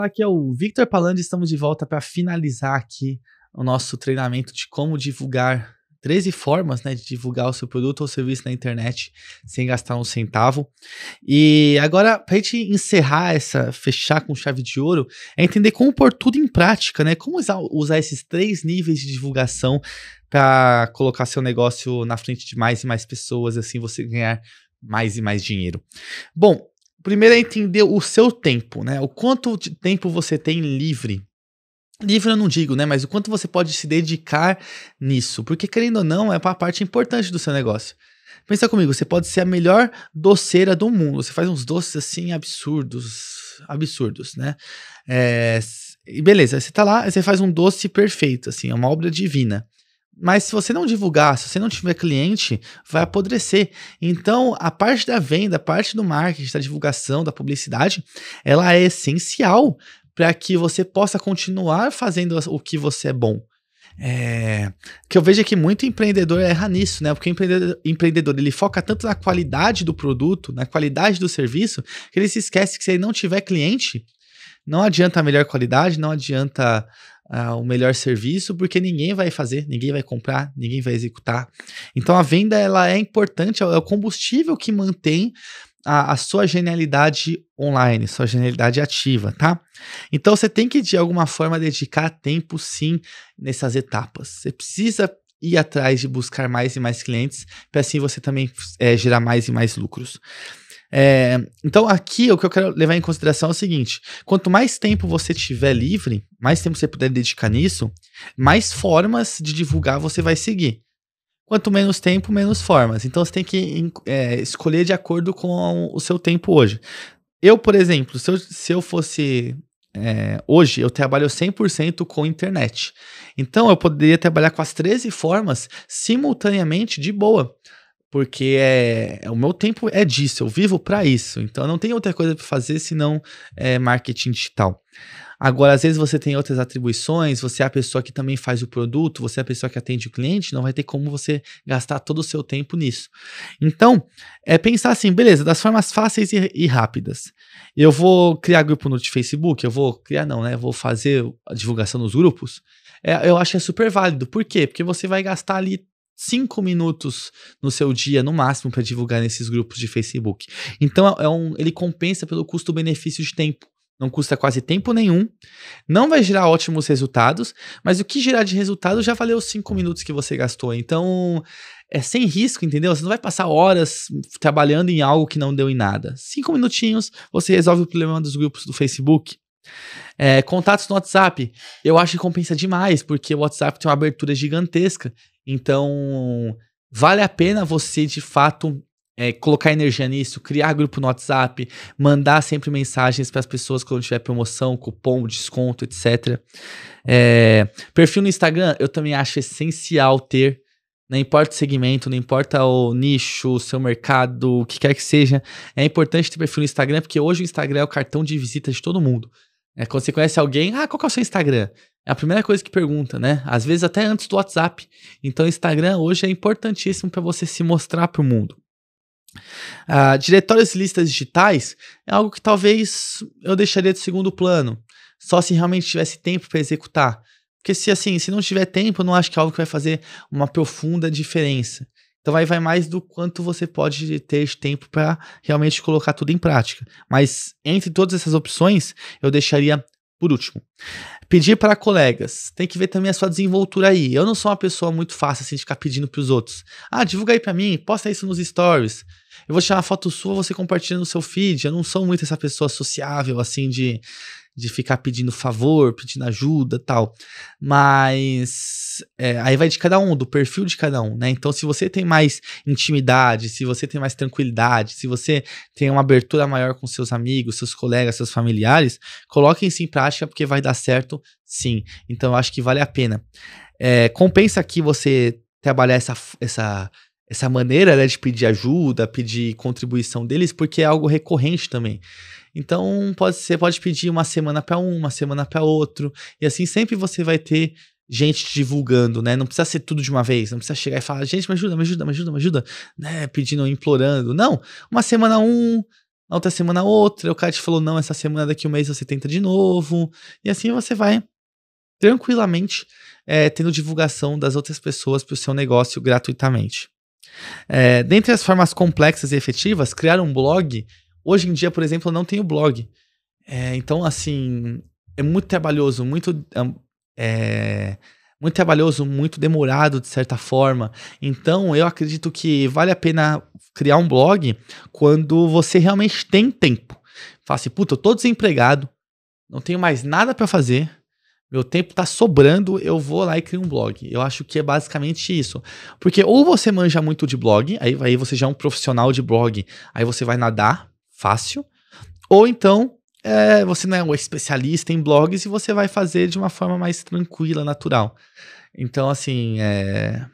Olá, aqui é o Victor Palandi. Estamos de volta para finalizar aqui o nosso treinamento de como divulgar 13 formas né, de divulgar o seu produto ou serviço na internet sem gastar um centavo. E agora, para a gente encerrar essa, fechar com chave de ouro, é entender como pôr tudo em prática, né? Como usar, usar esses três níveis de divulgação para colocar seu negócio na frente de mais e mais pessoas, assim você ganhar mais e mais dinheiro. Bom, primeiro é entender o seu tempo, né? O quanto de tempo você tem livre. Livre eu não digo, né? Mas o quanto você pode se dedicar nisso. Porque, querendo ou não, é uma parte importante do seu negócio. Pensa comigo, você pode ser a melhor doceira do mundo. Você faz uns doces assim absurdos, absurdos, né? É, e beleza, você tá lá, você faz um doce perfeito, assim, é uma obra divina. Mas se você não divulgar, se você não tiver cliente, vai apodrecer. Então, a parte da venda, a parte do marketing, da divulgação, da publicidade, ela é essencial para que você possa continuar fazendo o que você é bom. É, que eu vejo é que muito empreendedor erra nisso, né? Porque o empreendedor, empreendedor, ele foca tanto na qualidade do produto, na qualidade do serviço, que ele se esquece que se ele não tiver cliente, não adianta a melhor qualidade, não adianta o melhor serviço, porque ninguém vai fazer, ninguém vai comprar, ninguém vai executar. Então a venda ela é importante, é, é o combustível que mantém a, a, sua genialidade online, sua genialidade ativa, tá? Então você tem que, de alguma forma, dedicar tempo sim nessas etapas. Você precisa ir atrás de buscar mais e mais clientes, para assim você também é, gerar mais e mais lucros. É, então, aqui o que eu quero levar em consideração é o seguinte: quanto mais tempo você tiver livre, mais tempo você puder dedicar nisso, mais formas de divulgar você vai seguir. Quanto menos tempo, menos formas. Então você tem que é, escolher de acordo com o seu tempo hoje. Eu, por exemplo, se eu, se eu fosse. É, hoje eu trabalho 100% com internet. Então eu poderia trabalhar com as 13 formas simultaneamente de boa porque é, é, o meu tempo é disso, eu vivo para isso. Então não tem outra coisa para fazer senão é, marketing digital. Agora, às vezes você tem outras atribuições, você é a pessoa que também faz o produto, você é a pessoa que atende o cliente, não vai ter como você gastar todo o seu tempo nisso. Então, é pensar assim, beleza, das formas fáceis e, e rápidas. Eu vou criar grupo no Facebook, eu vou criar não, né? Vou fazer a divulgação nos grupos. É, eu acho que é super válido. Por quê? Porque você vai gastar ali cinco minutos no seu dia, no máximo, para divulgar nesses grupos de Facebook. Então, é, é um, ele compensa pelo custo-benefício de tempo. Não custa quase tempo nenhum, não vai gerar ótimos resultados, mas o que gerar de resultado já valeu os cinco minutos que você gastou. Então, é sem risco, entendeu? Você não vai passar horas trabalhando em algo que não deu em nada. Cinco minutinhos, você resolve o problema dos grupos do Facebook. É, contatos no WhatsApp, eu acho que compensa demais, porque o WhatsApp tem uma abertura gigantesca. Então, vale a pena você, de fato, é, colocar energia nisso, criar grupo no WhatsApp, mandar sempre mensagens para as pessoas quando tiver promoção, cupom, desconto, etc. É, eh, perfil no Instagram, eu também acho essencial ter. Não importa o segmento, não importa o nicho, o seu mercado, o que quer que seja, é importante ter perfil no Instagram, porque hoje o Instagram é o cartão de visita de todo mundo. É quando você conhece alguém, ah, qual que é o seu Instagram? É a primeira coisa que pergunta, né? Às vezes até antes do WhatsApp. Então, Instagram hoje é importantíssimo para você se mostrar para o mundo. Ah, diretórios e listas digitais é algo que talvez eu deixaria de segundo plano, só se realmente tivesse tempo para executar. Porque se assim, se não tiver tempo, eu não acho que é algo que vai fazer uma profunda diferença. Então aí vai mais do quanto você pode ter de tempo para realmente colocar tudo em prática. Mas entre todas essas opções, eu deixaria por último. Pedir para colegas. Tem que ver também a sua desenvoltura aí. Eu não sou uma pessoa muito fácil assim de ficar pedindo para os outros. Ah, divulga aí para mim, posta isso nos stories. Eu vou tirar uma foto sua, você compartilha no seu feed. Eu não sou muito essa pessoa sociável assim de de ficar pedindo favor, pedindo ajuda tal. Mas é, aí vai de cada um, do perfil de cada um, né? Então, se você tem mais intimidade, se você tem mais tranquilidade, se você tem uma abertura maior com seus amigos, seus colegas, seus familiares, coloque isso em prática porque vai dar certo sim. Então, eu acho que vale a pena. É, compensa aqui você trabalhar essa, essa essa maneira né, de pedir ajuda, pedir contribuição deles, porque é algo recorrente também. Então, pode ser, pode pedir uma semana para um, uma semana para outro, e assim sempre você vai ter gente te divulgando, né? Não precisa ser tudo de uma vez, não precisa chegar e falar, gente, me ajuda, me ajuda, me ajuda, me ajuda, né? Pedindo, implorando. Não, uma semana um, na outra semana outra, o cara te falou, não, essa semana daqui um mês você tenta de novo, e assim você vai tranquilamente é, tendo divulgação das outras pessoas para o seu negócio gratuitamente. É, dentre as formas complexas e efetivas, criar um blog Hoje em dia, por exemplo, eu não tenho blog. É, então, assim, é muito trabalhoso, muito. É, é, muito trabalhoso, muito demorado de certa forma. Então, eu acredito que vale a pena criar um blog quando você realmente tem tempo. Fala assim, puta, eu tô desempregado, não tenho mais nada para fazer, meu tempo tá sobrando, eu vou lá e crio um blog. Eu acho que é basicamente isso. Porque ou você manja muito de blog, aí, aí você já é um profissional de blog, aí você vai nadar, fácil. Ou então, é, você não é um especialista em blogs e você vai fazer de uma forma mais tranquila, natural. Então, assim, é,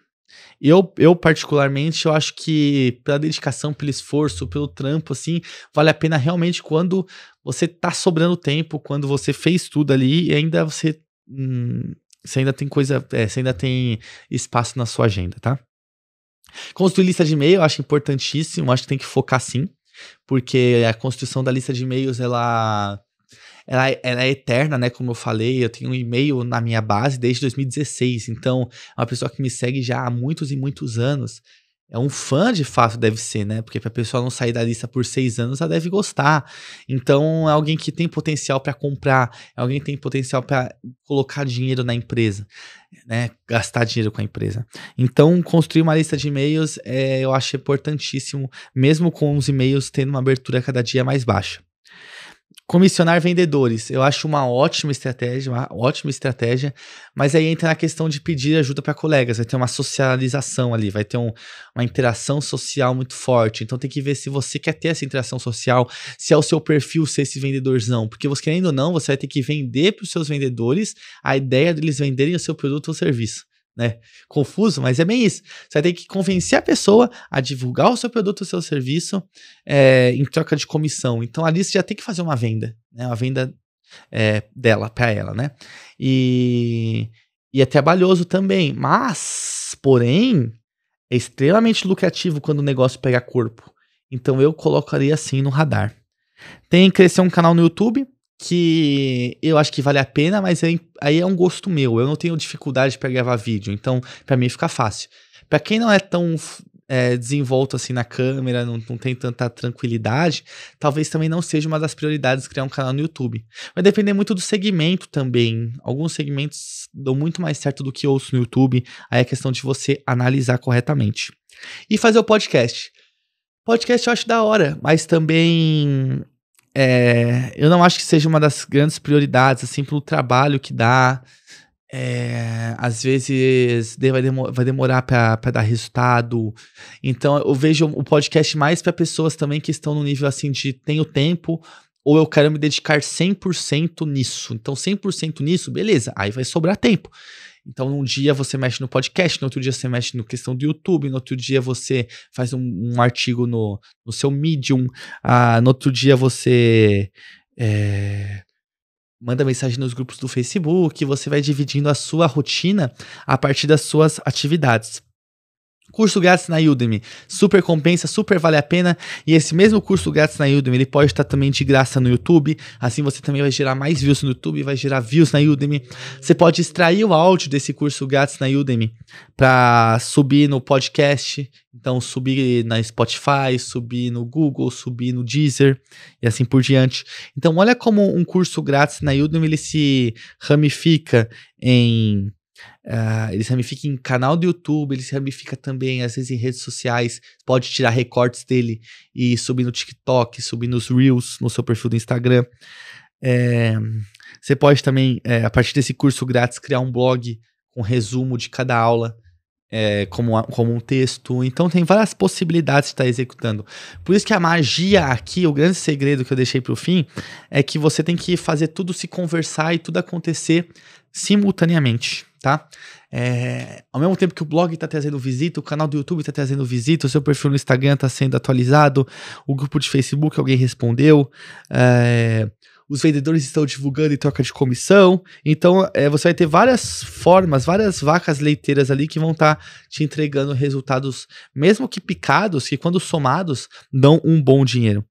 eu, eu particularmente, eu acho que pela dedicação, pelo esforço, pelo trampo, assim, vale a pena realmente quando você tá sobrando tempo, quando você fez tudo ali e ainda você, hum, você ainda tem coisa, é, você ainda tem espaço na sua agenda, tá? Construir lista de e-mail, eu acho importantíssimo, acho que tem que focar sim porque a construção da lista de e-mails ela, ela, ela é eterna, né? Como eu falei, eu tenho um e-mail na minha base desde 2016, então é uma pessoa que me segue já há muitos e muitos anos é um fã de fato, deve ser, né? Porque para a pessoa não sair da lista por seis anos, ela deve gostar. Então, é alguém que tem potencial para comprar, é alguém que tem potencial para colocar dinheiro na empresa, né? Gastar dinheiro com a empresa. Então, construir uma lista de e-mails é, eu acho importantíssimo, mesmo com os e-mails tendo uma abertura cada dia mais baixa. Comissionar vendedores, eu acho uma ótima estratégia, uma ótima estratégia, mas aí entra na questão de pedir ajuda para colegas, vai ter uma socialização ali, vai ter um, uma interação social muito forte. Então tem que ver se você quer ter essa interação social, se é o seu perfil ser esse vendedorzão, porque você querendo ou não, você vai ter que vender para os seus vendedores a ideia deles venderem o seu produto ou serviço né? Confuso, mas é bem isso. Você tem que convencer a pessoa a divulgar o seu produto, o seu serviço é, em troca de comissão. Então ali você já tem que fazer uma venda, né? Uma venda é, dela para ela, né? E, e é trabalhoso também, mas, porém, é extremamente lucrativo quando o negócio pega corpo. Então eu colocaria assim no radar. Tem crescer um canal no YouTube, que eu acho que vale a pena, mas é aí é um gosto meu. Eu não tenho dificuldade para gravar vídeo, então para mim fica fácil. Para quem não é tão é, desenvolto assim na câmera, não, não tem tanta tranquilidade, talvez também não seja uma das prioridades criar um canal no YouTube. Vai depender muito do segmento também. Alguns segmentos dão muito mais certo do que outros no YouTube. Aí é questão de você analisar corretamente. E fazer o podcast. Podcast eu acho da hora, mas também é, eu não acho que seja uma das grandes prioridades, assim, pelo trabalho que dá. É, às vezes vai, demor vai demorar para dar resultado. Então eu vejo o podcast mais para pessoas também que estão no nível assim de tenho tempo ou eu quero me dedicar 100% nisso. Então 100% nisso, beleza, aí vai sobrar tempo. Então, num dia você mexe no podcast, no outro dia você mexe no questão do YouTube, no outro dia você faz um, um artigo no, no seu Medium, ah, no outro dia você. É, manda mensagem nos grupos do Facebook, você vai dividindo a sua rotina a partir das suas atividades. Curso grátis na Udemy, super compensa, super vale a pena. E esse mesmo curso grátis na Udemy, ele pode estar também de graça no YouTube. Assim você também vai gerar mais views no YouTube, vai gerar views na Udemy. Você pode extrair o áudio desse curso grátis na Udemy para subir no podcast, então subir na Spotify, subir no Google, subir no Deezer e assim por diante. Então olha como um curso grátis na Udemy ele se ramifica em Uh, ele se ramifica em canal do YouTube, ele se ramifica também, às vezes, em redes sociais. Pode tirar recortes dele e subir no TikTok, subir nos Reels, no seu perfil do Instagram. É, você pode também, é, a partir desse curso grátis, criar um blog com resumo de cada aula. É, como, como um texto. Então tem várias possibilidades de estar tá executando. Por isso que a magia aqui, o grande segredo que eu deixei para o fim, é que você tem que fazer tudo se conversar e tudo acontecer simultaneamente tá? É, ao mesmo tempo que o blog está trazendo visita, o canal do YouTube está trazendo visita, o seu perfil no Instagram está sendo atualizado, o grupo de Facebook alguém respondeu, é, os vendedores estão divulgando em troca de comissão. Então, é, você vai ter várias formas, várias vacas leiteiras ali que vão estar tá te entregando resultados, mesmo que picados, que quando somados, dão um bom dinheiro.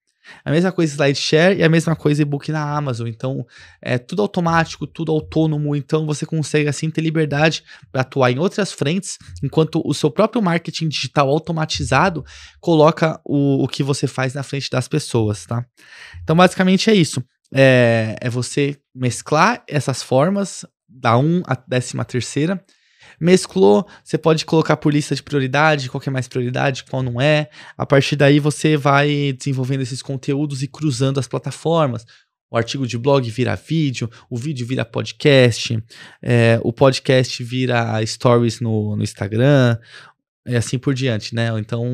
A mesma coisa SlideShare e a mesma coisa e-book na Amazon. Então, é tudo automático, tudo autônomo. Então, você consegue, assim, ter liberdade para atuar em outras frentes, enquanto o seu próprio marketing digital automatizado coloca o, o que você faz na frente das pessoas, tá? Então, basicamente é isso. É, é você mesclar essas formas, da 1 à 13 terceira, Mesclou, você pode colocar por lista de prioridade, qual que é mais prioridade, qual não é. A partir daí você vai desenvolvendo esses conteúdos e cruzando as plataformas. O artigo de blog vira vídeo, o vídeo vira podcast, é, o podcast vira stories no, no Instagram, e assim por diante, né? Então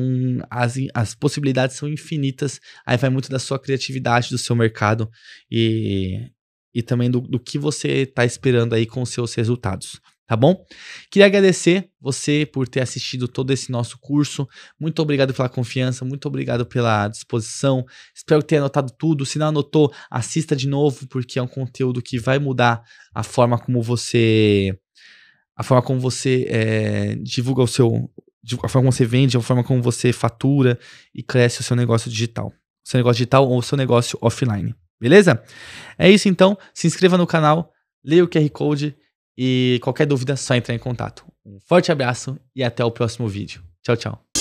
as, as possibilidades são infinitas, aí vai muito da sua criatividade, do seu mercado e, e também do, do que você está esperando aí com os seus resultados tá bom? Queria agradecer você por ter assistido todo esse nosso curso. Muito obrigado pela confiança, muito obrigado pela disposição. Espero que tenha anotado tudo. Se não anotou, assista de novo, porque é um conteúdo que vai mudar a forma como você. A forma como você é, divulga o seu. A forma como você vende, a forma como você fatura e cresce o seu negócio digital. O seu negócio digital ou o seu negócio offline. Beleza? É isso então. Se inscreva no canal, leia o QR Code e qualquer dúvida, só entrar em contato. Um forte abraço e até o próximo vídeo. Tchau, tchau.